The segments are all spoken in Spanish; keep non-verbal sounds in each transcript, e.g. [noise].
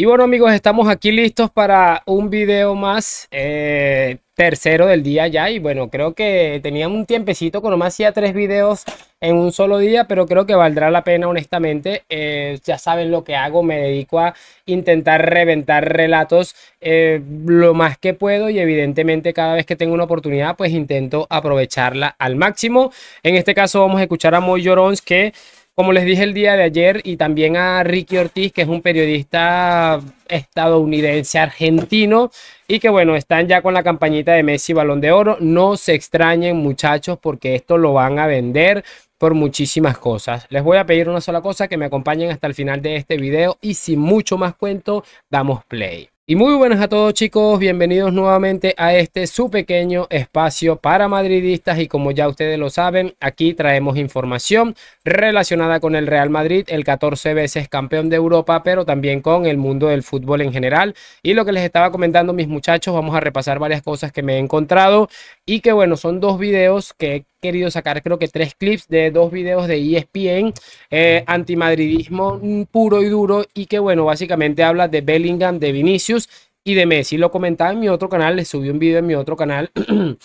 Y bueno amigos, estamos aquí listos para un video más, eh, tercero del día ya. Y bueno, creo que tenía un tiempecito lo más hacía tres videos en un solo día, pero creo que valdrá la pena honestamente. Eh, ya saben lo que hago, me dedico a intentar reventar relatos eh, lo más que puedo y evidentemente cada vez que tengo una oportunidad pues intento aprovecharla al máximo. En este caso vamos a escuchar a Moy que como les dije el día de ayer, y también a Ricky Ortiz, que es un periodista estadounidense argentino, y que bueno, están ya con la campañita de Messi Balón de Oro. No se extrañen muchachos porque esto lo van a vender por muchísimas cosas. Les voy a pedir una sola cosa, que me acompañen hasta el final de este video y sin mucho más cuento, damos play. Y muy buenas a todos chicos, bienvenidos nuevamente a este su pequeño espacio para madridistas y como ya ustedes lo saben, aquí traemos información relacionada con el Real Madrid, el 14 veces campeón de Europa, pero también con el mundo del fútbol en general. Y lo que les estaba comentando mis muchachos, vamos a repasar varias cosas que me he encontrado y que bueno, son dos videos que querido sacar creo que tres clips de dos videos de ESPN, eh, antimadridismo mm, puro y duro y que bueno, básicamente habla de Bellingham, de Vinicius y de Messi. Lo comentaba en mi otro canal, les subí un video en mi otro canal. [clears throat]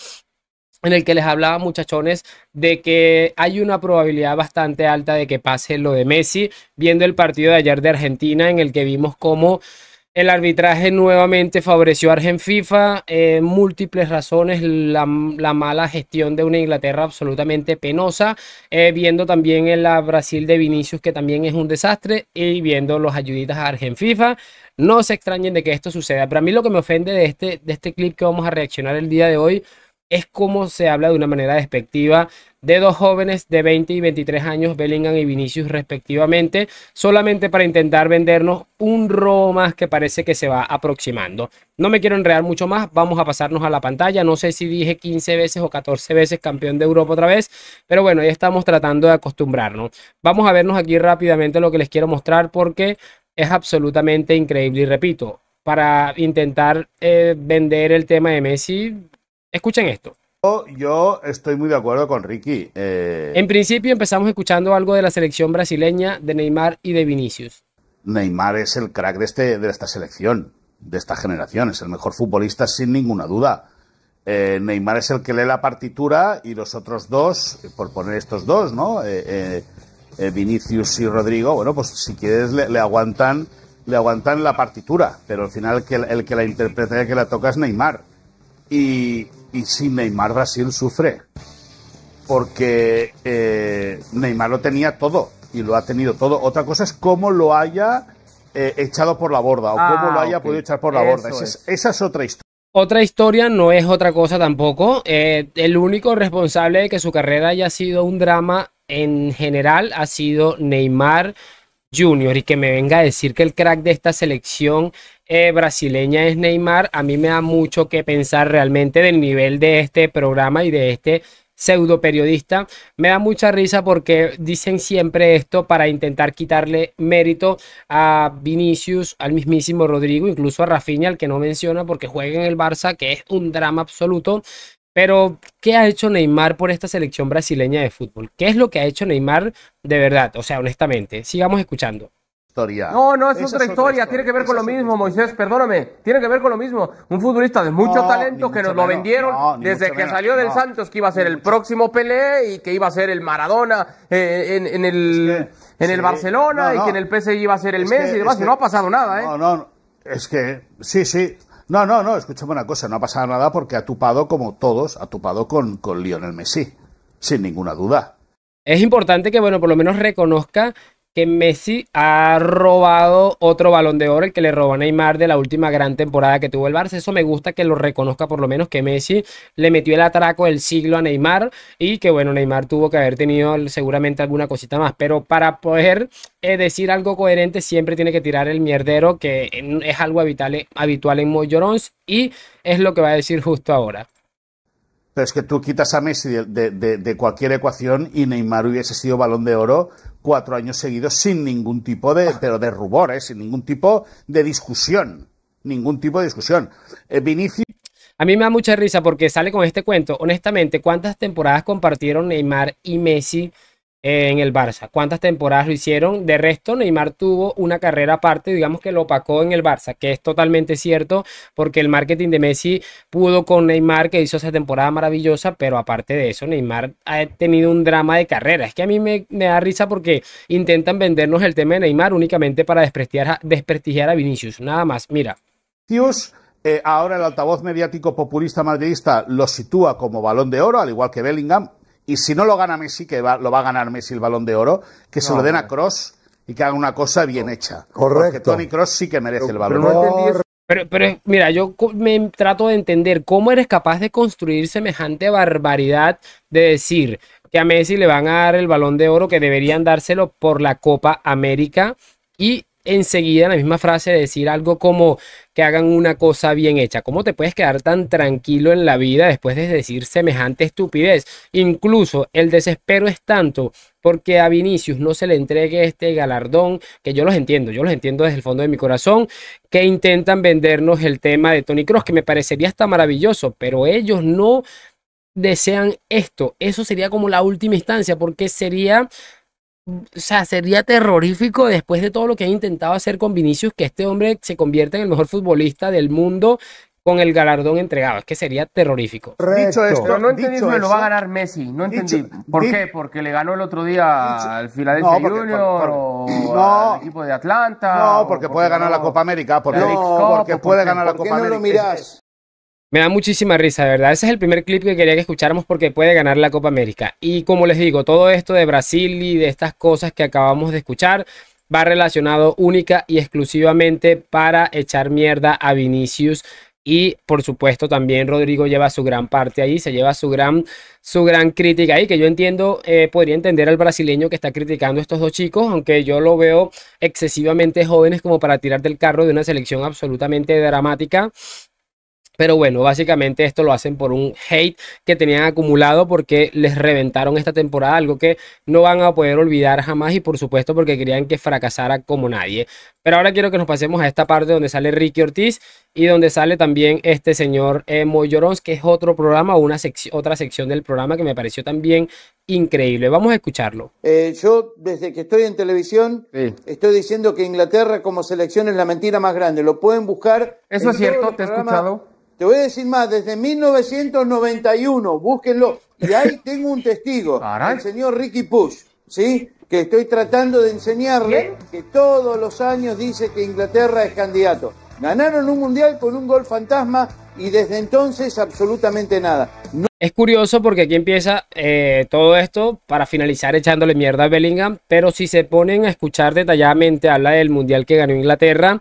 en el que les hablaba muchachones de que hay una probabilidad bastante alta de que pase lo de Messi, viendo el partido de ayer de Argentina en el que vimos cómo el arbitraje nuevamente favoreció a FIFA FIFA, eh, múltiples razones, la, mala gestión de una Inglaterra absolutamente penosa, eh, viendo también el Brasil de Vinicius que también es un desastre y viendo los ayuditas a FIFA. No se extrañen de que esto suceda, pero a mí lo que me ofende de este, de este clip que vamos a reaccionar el día de hoy es como se habla de una manera despectiva de dos jóvenes de 20 y 23 años, Bellingham y Vinicius respectivamente, solamente para intentar vendernos un robo más que parece que se va aproximando. No me quiero enredar mucho más, vamos a pasarnos a la pantalla, no sé si dije 15 veces o 14 veces campeón de Europa otra vez, pero bueno, ya estamos tratando de acostumbrarnos. Vamos a vernos aquí rápidamente lo que les quiero mostrar porque es absolutamente increíble y repito, para intentar eh, vender el tema de Messi, Escuchen esto. Yo estoy muy de acuerdo con Ricky. Eh. En principio empezamos escuchando algo de la selección brasileña, de Neymar y de Vinicius. Neymar es el crack de, este, de esta selección, de esta generación, es el mejor futbolista sin ninguna duda. Eh, Neymar es el que lee la partitura y los otros dos, por poner estos dos, ¿no? Eh, Vinicius y Rodrigo, bueno, pues si quieres le, aguantan le aguantan la partitura, pero al final el que, el que la interpreta y el que la toca es Neymar. Y, y si Neymar Brasil sufre, porque eh, Neymar lo tenía todo y lo ha tenido todo. Otra cosa es cómo lo haya eh, echado por la borda o cómo lo ah, haya podido echar por la borda. Esa es, otra historia. Otra historia no es otra cosa tampoco. Eh, el único responsable de que su carrera haya sido un drama en general ha sido Neymar Jr. y que me venga a decir que el crack de esta selección eh, brasileña es Neymar, a mí me da mucho que pensar realmente del nivel de este programa y de este pseudo periodista. Me da mucha risa porque dicen siempre esto para intentar quitarle mérito a Vinicius, al mismísimo Rodrigo, incluso a Rafinha, al que no menciona porque juega en el Barça, que es un drama absoluto. Pero, ¿qué ha hecho Neymar por esta selección brasileña de fútbol? ¿Qué es lo que ha hecho Neymar de verdad? O sea, honestamente, sigamos escuchando. No, no, es, otra, historia. Tiene que ver con lo mismo, Moisés, perdóname. Tiene que ver con lo mismo. Un futbolista de mucho talento que nos lo vendieron desde que salió del Santos, que iba a ser el próximo Pelé y que iba a ser el Maradona eh, en, el, Barcelona y que en el PSG iba a ser el Messi y demás. no ha pasado nada, ¿eh? No, no, es que sí, sí. No, no, no, escúchame una cosa, no ha pasado nada porque ha tupado como todos, ha tupado con Lionel Messi, sin ninguna duda. Es importante que, bueno, por lo menos reconozca que Messi ha robado otro balón de oro, el que le robó a Neymar de la última gran temporada que tuvo el Barça. Eso me gusta que lo reconozca por lo menos que Messi le metió el atraco del siglo a Neymar y que bueno, Neymar tuvo que haber tenido seguramente alguna cosita más. Pero para poder eh, decir algo coherente siempre tiene que tirar el mierdero que es algo habitual, habitual en Mollorons y es lo que va a decir justo ahora. Pero es que tú quitas a Messi de, cualquier ecuación y Neymar hubiese sido balón de oro cuatro años seguidos sin ningún tipo de, pero de rubor, ¿eh? sin ningún tipo de discusión. Ningún tipo de discusión. Eh, a mí me da mucha risa porque sale con este cuento. Honestamente, ¿cuántas temporadas compartieron Neymar y Messi en el Barça. ¿Cuántas temporadas lo hicieron? De resto, Neymar tuvo una carrera aparte, digamos que lo opacó en el Barça, que es totalmente cierto, porque el marketing de Messi pudo con Neymar, que hizo esa temporada maravillosa, pero aparte de eso, Neymar ha tenido un drama de carrera. Es que a mí me, da risa porque intentan vendernos el tema de Neymar únicamente para desprestigiar a, Vinicius, nada más. Mira. Dios. Eh, ahora el altavoz mediático populista madridista lo sitúa como balón de oro, al igual que Bellingham, y si no lo gana Messi, que lo va a ganar Messi el balón de oro, que se lo den a Cross y que haga una cosa bien hecha. Correcto. Porque Tony Cross sí que merece el balón de oro. Pero, pero mira, yo me trato de entender cómo eres capaz de construir semejante barbaridad de decir que a Messi le van a dar el balón de oro que deberían dárselo por la Copa América y enseguida la misma frase decir algo como que hagan una cosa bien hecha. ¿Cómo te puedes quedar tan tranquilo en la vida después de decir semejante estupidez? Incluso el desespero es tanto porque a Vinicius no se le entregue este galardón, que yo los entiendo, yo los entiendo desde el fondo de mi corazón, que intentan vendernos el tema de Tony Cross, que me parecería hasta maravilloso, pero ellos no desean esto. Eso sería como la última instancia, porque sería o sea, sería terrorífico después de todo lo que ha intentado hacer con Vinicius, que este hombre se convierta en el mejor futbolista del mundo con el galardón entregado. Es que sería terrorífico. Dicho esto, no entendí no lo va a ganar Messi. No entendí. ¿Por qué? ¿Porque le ganó el otro día al Philadelphia no, Junior o al equipo de Atlanta? No, porque, puede ganar la Copa América. Porque, porque puede ganar la Copa América. Me da muchísima risa, de verdad. Ese es el primer clip que quería que escucháramos porque puede ganar la Copa América. Y como les digo, todo esto de Brasil y de estas cosas que acabamos de escuchar va relacionado única y exclusivamente para echar mierda a Vinicius y por supuesto también Rodrigo lleva su gran parte ahí, se lleva su gran, su gran crítica ahí, que yo entiendo, eh, podría entender al brasileño que está criticando a estos dos chicos, aunque yo lo veo excesivamente jóvenes como para tirar del carro de una selección absolutamente dramática pero bueno, básicamente esto lo hacen por un hate que tenían acumulado porque les reventaron esta temporada, algo que no van a poder olvidar jamás y por supuesto porque querían que fracasara como nadie. Pero ahora quiero que nos pasemos a esta parte donde sale Ricky Ortiz y donde sale también este señor Emo eh, Llorons, que es otro programa, una otra sección del programa que me pareció también increíble. Vamos a escucharlo. Eh, yo, desde que estoy en televisión, estoy diciendo que Inglaterra como selección es la mentira más grande. Lo pueden buscar. Eso es cierto, te he escuchado. Te voy a decir más, desde 1991, búsquenlo. Y ahí tengo un testigo, el señor Ricky Push, ¿sí? Que estoy tratando de enseñarle que todos los años dice que Inglaterra es candidato. Ganaron un mundial con un gol fantasma y desde entonces absolutamente nada. Es curioso porque aquí empieza eh, todo esto para finalizar echándole mierda a Bellingham, pero si se ponen a escuchar detalladamente, habla del mundial que ganó Inglaterra,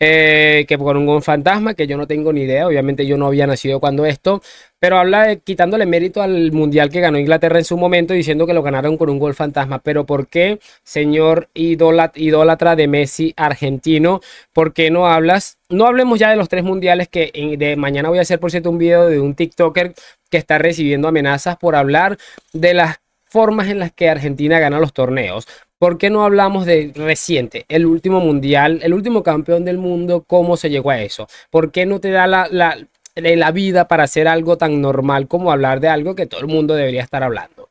eh, que con un gol fantasma, que yo no tengo ni idea, obviamente yo no había nacido cuando esto, pero habla de quitándole mérito al mundial que ganó Inglaterra en su momento, diciendo que lo ganaron con un gol fantasma, pero ¿por qué, señor idólatra de Messi argentino, por qué no hablas? No hablemos ya de los tres mundiales que de mañana Mañana voy a hacer, por cierto, un video de un TikToker que está recibiendo amenazas por hablar de las formas en las que Argentina gana los torneos. ¿Por qué no hablamos de reciente, el último mundial, el último campeón del mundo, cómo se llegó a eso? ¿Por qué no te da la, la, vida para hacer algo tan normal como hablar de algo que todo el mundo debería estar hablando?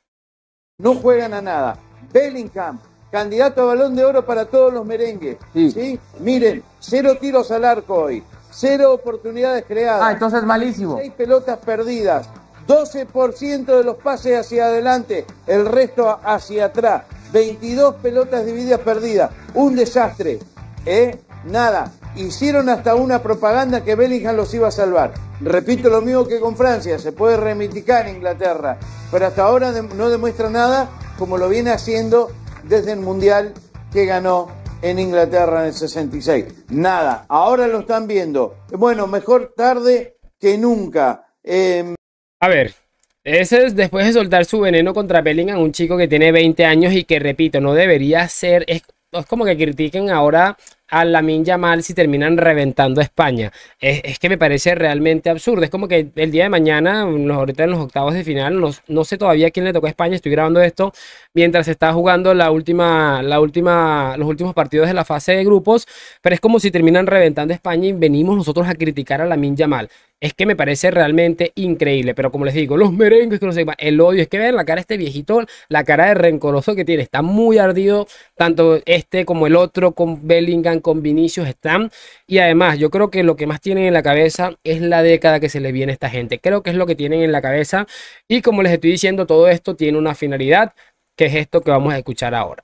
No juegan a nada. Bellingham, candidato a balón de oro para todos los merengues. ¿sí? Miren, cero tiros al arco hoy. Cero oportunidades creadas. Ah, entonces malísimo. Seis pelotas perdidas. 12% de los pases hacia adelante, el resto hacia atrás. 22 pelotas divididas perdidas. Un desastre. ¿Eh? Nada. Hicieron hasta una propaganda que Bellingham los iba a salvar. Repito lo mismo que con Francia, se puede remiticar Inglaterra, pero hasta ahora no demuestra nada como lo viene haciendo desde el Mundial que ganó en Inglaterra en el 66. Nada, ahora lo están viendo. Bueno, mejor tarde que nunca. Em, a ver, ese es después de soltar su veneno contra a un chico que tiene 20 años y que, repito, no debería ser... es como que critiquen ahora a Lamin Mal si terminan reventando a España. Es, que me parece realmente absurdo. Es como que el día de mañana, los, ahorita en los octavos de final, no sé todavía quién le tocó a España. Estoy grabando esto mientras está jugando la última, la última, los últimos partidos de la fase de grupos. Pero es como si terminan reventando España y venimos nosotros a criticar a la Lamin Mal es que me parece realmente increíble. Pero como les digo, los merengues que no sepan, el odio es que ven la cara de este viejito, la cara de rencoroso que tiene, está muy ardido, tanto este como el otro, con Bellingham, con Vinicius están. Y además, yo creo que lo que más tienen en la cabeza es la década que se le viene a esta gente. Creo que es lo que tienen en la cabeza. Y como les estoy diciendo, todo esto tiene una finalidad, que es esto que vamos a escuchar ahora.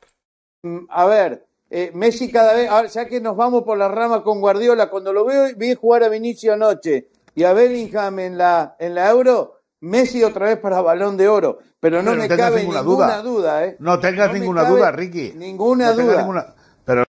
Mm, a ver, eh, Messi cada vez, ahora ya que nos vamos por la rama con Guardiola, cuando lo veo, vi jugar a Vinicius anoche y a Bellingham en la, en la Euro, Messi otra vez para balón de oro. Pero no, me cabe ninguna duda, ¿eh? No tengas ninguna duda, Ricky. Ninguna duda. Pero...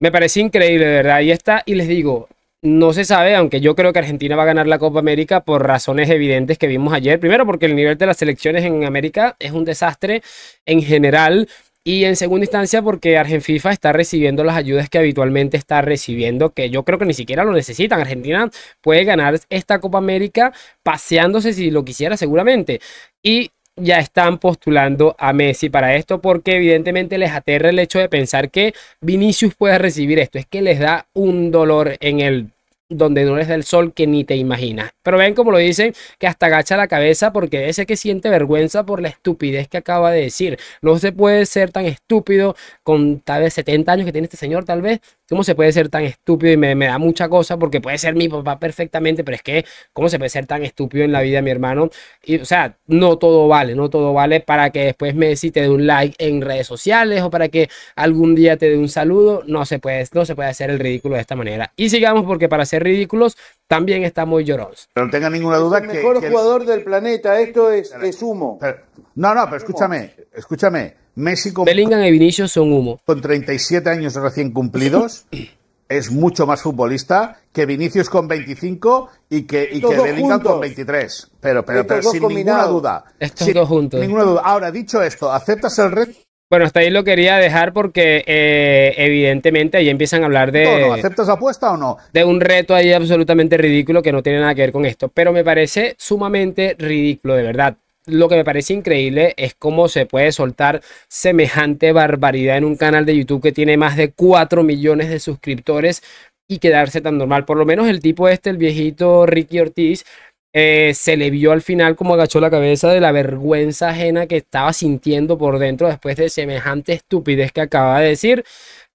Me parece increíble, de verdad. Y está, y les digo, no se sabe, aunque yo creo que Argentina va a ganar la Copa América por razones evidentes que vimos ayer. Primero, porque el nivel de las selecciones en América es un desastre en general. Y en segunda instancia, porque FIFA está recibiendo las ayudas que habitualmente está recibiendo, que yo creo que ni siquiera lo necesitan. Argentina puede ganar esta Copa América paseándose si lo quisiera, seguramente. Y ya están postulando a Messi para esto porque evidentemente les aterra el hecho de pensar que Vinicius pueda recibir esto. Es que les da un dolor en el donde no eres del sol que ni te imaginas. Pero ven como lo dicen, que hasta agacha la cabeza porque ese que siente vergüenza por la estupidez que acaba de decir. No se puede ser tan estúpido con tal vez 70 años que tiene este señor, tal vez. ¿Cómo se puede ser tan estúpido? Y me, da mucha cosa porque puede ser mi papá perfectamente, pero es que, ¿cómo se puede ser tan estúpido en la vida, mi hermano? Y, o sea, no todo vale, no todo vale para que después Messi te dé un like en redes sociales o para que algún día te dé un saludo. No se puede, no se puede hacer el ridículo de esta manera. Y sigamos porque para hacer ridículos, también está muy llorón. Pero no tenga ninguna duda que... el mejor jugador del planeta, esto es, es, humo. No, no, pero escúchame, escúchame. Messi con, Bellingham y Vinicius son humo. Con 37 años recién cumplidos [coughs] es mucho más futbolista que Vinicius con 25 y que, y Bellingham con 23. Pero, pero, pero sin ninguna duda. Estos dos juntos. Ahora, dicho esto, ¿aceptas el reto bueno, hasta ahí lo quería dejar porque eh, evidentemente ahí empiezan a hablar de... No, ¿Aceptas apuesta o no? De un reto ahí absolutamente ridículo que no tiene nada que ver con esto, pero me parece sumamente ridículo, de verdad. Lo que me parece increíble es cómo se puede soltar semejante barbaridad en un canal de YouTube que tiene más de 4 millones de suscriptores y quedarse tan normal. Por lo menos el tipo este, el viejito Ricky Ortiz, eh, se le vio al final como agachó la cabeza de la vergüenza ajena que estaba sintiendo por dentro después de semejante estupidez que acaba de decir.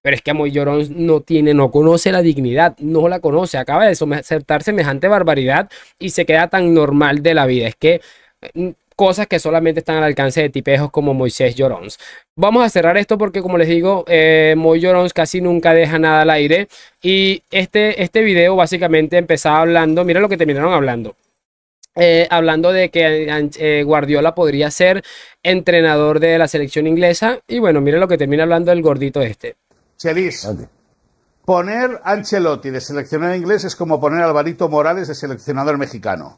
Pero es que Moy Llorons no tiene, no conoce la dignidad, no la conoce, acaba de aceptar semejante barbaridad y se queda tan normal de la vida. Es que mm, cosas que solamente están al alcance de tipejos como Moisés Llorons. Vamos a cerrar esto porque como les digo, eh, Llorons casi nunca deja nada al aire y este, este video básicamente empezaba hablando, mira lo que terminaron hablando. Eh, hablando de que eh, Guardiola podría ser entrenador de la selección inglesa. Y bueno, mire lo que termina hablando el gordito este. Chelis, poner Ancelotti de seleccionador inglés es como poner Alvarito Morales de seleccionador mexicano.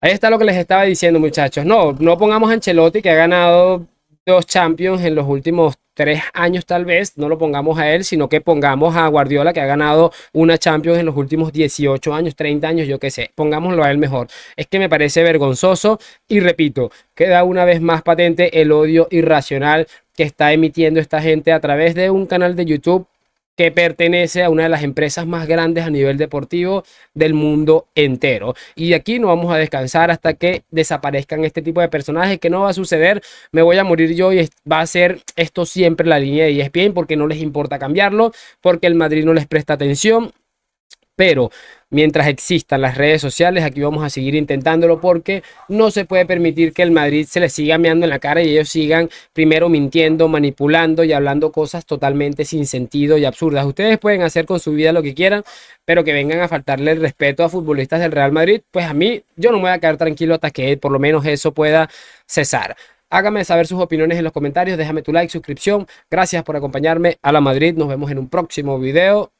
Ahí está lo que les estaba diciendo, muchachos. No, no pongamos a Ancelotti, que ha ganado dos Champions en los últimos tres años tal vez, no lo pongamos a él, sino que pongamos a Guardiola que ha ganado una Champions en los últimos 18 años, 30 años, yo qué sé, pongámoslo a él mejor. Es que me parece vergonzoso y repito, queda una vez más patente el odio irracional que está emitiendo esta gente a través de un canal de YouTube que pertenece a una de las empresas más grandes a nivel deportivo del mundo entero. Y aquí no vamos a descansar hasta que desaparezcan este tipo de personajes, que no va a suceder, me voy a morir yo y va a ser esto siempre la línea de ESPN porque no les importa cambiarlo, porque el Madrid no les presta atención. Pero mientras existan las redes sociales, aquí vamos a seguir intentándolo porque no se puede permitir que el Madrid se le siga meando en la cara y ellos sigan primero mintiendo, manipulando y hablando cosas totalmente sin sentido y absurdas. Ustedes pueden hacer con su vida lo que quieran, pero que vengan a faltarle el respeto a futbolistas del Real Madrid, pues a mí yo no me voy a quedar tranquilo hasta que por lo menos eso pueda cesar. Hágame saber sus opiniones en los comentarios, déjame tu like, suscripción. Gracias por acompañarme a la Madrid. Nos vemos en un próximo video.